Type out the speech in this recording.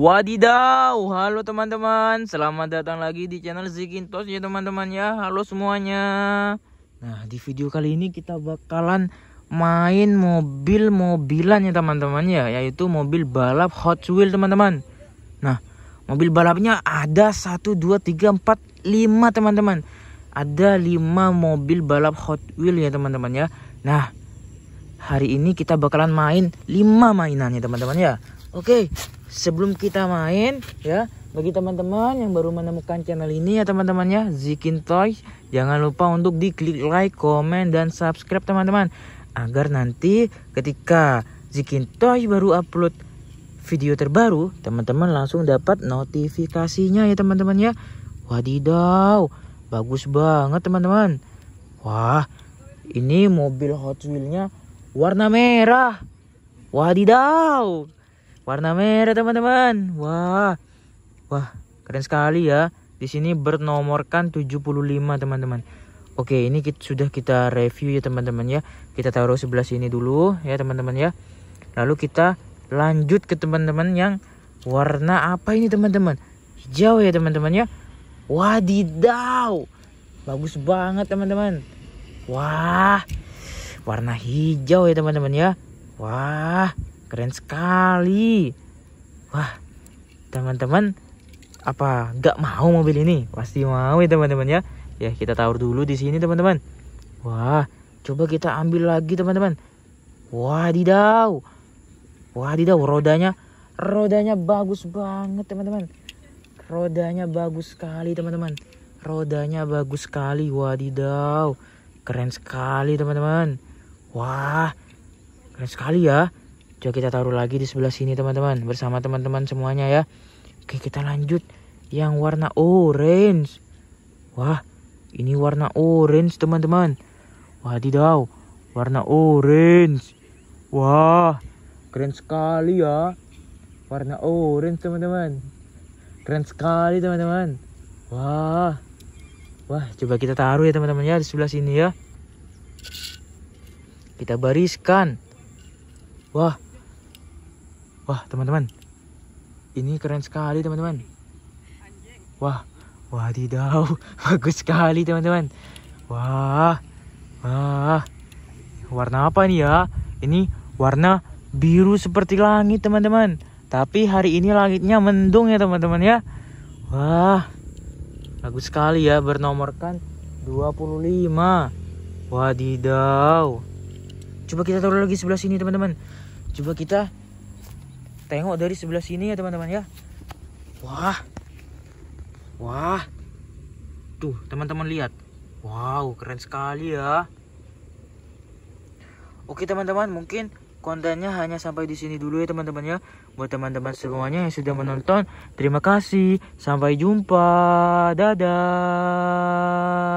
Wadidaw, halo teman-teman, selamat datang lagi di channel Zikintos ya teman-teman ya, halo semuanya Nah di video kali ini kita bakalan main mobil-mobilan ya teman-teman ya, yaitu mobil balap Hot Wheels teman-teman Nah mobil balapnya ada 1, 2, 3, 4, 5 teman-teman Ada 5 mobil balap Hot Wheels ya teman-teman ya Nah hari ini kita bakalan main 5 mainannya teman-teman ya Oke, okay sebelum kita main ya bagi teman-teman yang baru menemukan channel ini ya teman-temannya Zikin Toys jangan lupa untuk diklik like, komen dan subscribe teman-teman agar nanti ketika Zikin Toys baru upload video terbaru teman-teman langsung dapat notifikasinya ya teman-teman ya wadidaw bagus banget teman-teman wah ini mobil Hot Wheels-nya warna merah wadidaw warna merah teman-teman. Wah. Wah, keren sekali ya. Di sini bernomorkan 75 teman-teman. Oke, ini kita, sudah kita review ya teman-teman ya. Kita taruh sebelah sini dulu ya teman-teman ya. Lalu kita lanjut ke teman-teman yang warna apa ini teman-teman? Hijau ya teman-teman ya. Wadidaw. Bagus banget teman-teman. Wah. Warna hijau ya teman-teman ya. Wah keren sekali wah teman-teman apa nggak mau mobil ini pasti mau ya teman-teman ya ya kita tawar dulu di sini teman-teman wah coba kita ambil lagi teman-teman wah didau, wah didau rodanya rodanya bagus banget teman-teman rodanya bagus sekali teman-teman rodanya bagus sekali wadidaw keren sekali teman-teman wah keren sekali ya coba kita taruh lagi di sebelah sini teman-teman bersama teman-teman semuanya ya oke kita lanjut yang warna orange wah ini warna orange teman-teman wadidaw warna orange wah keren sekali ya warna orange teman-teman keren sekali teman-teman wah wah coba kita taruh ya teman-teman ya di sebelah sini ya kita bariskan wah Wah, teman-teman. Ini keren sekali, teman-teman. Wah, wadidaw. Bagus sekali, teman-teman. Wah, wah. Warna apa nih ya? Ini warna biru seperti langit, teman-teman. Tapi hari ini langitnya mendung ya, teman-teman ya. Wah, bagus sekali ya. Bernomorkan 25. Wadidaw. Coba kita taruh lagi sebelah sini, teman-teman. Coba kita tengok dari sebelah sini ya teman-teman ya wah wah tuh teman-teman lihat wow keren sekali ya oke teman-teman mungkin kontennya hanya sampai di sini dulu ya teman-teman ya. Buat teman-teman semuanya yang sudah menonton, terima kasih. Sampai jumpa. Dadah.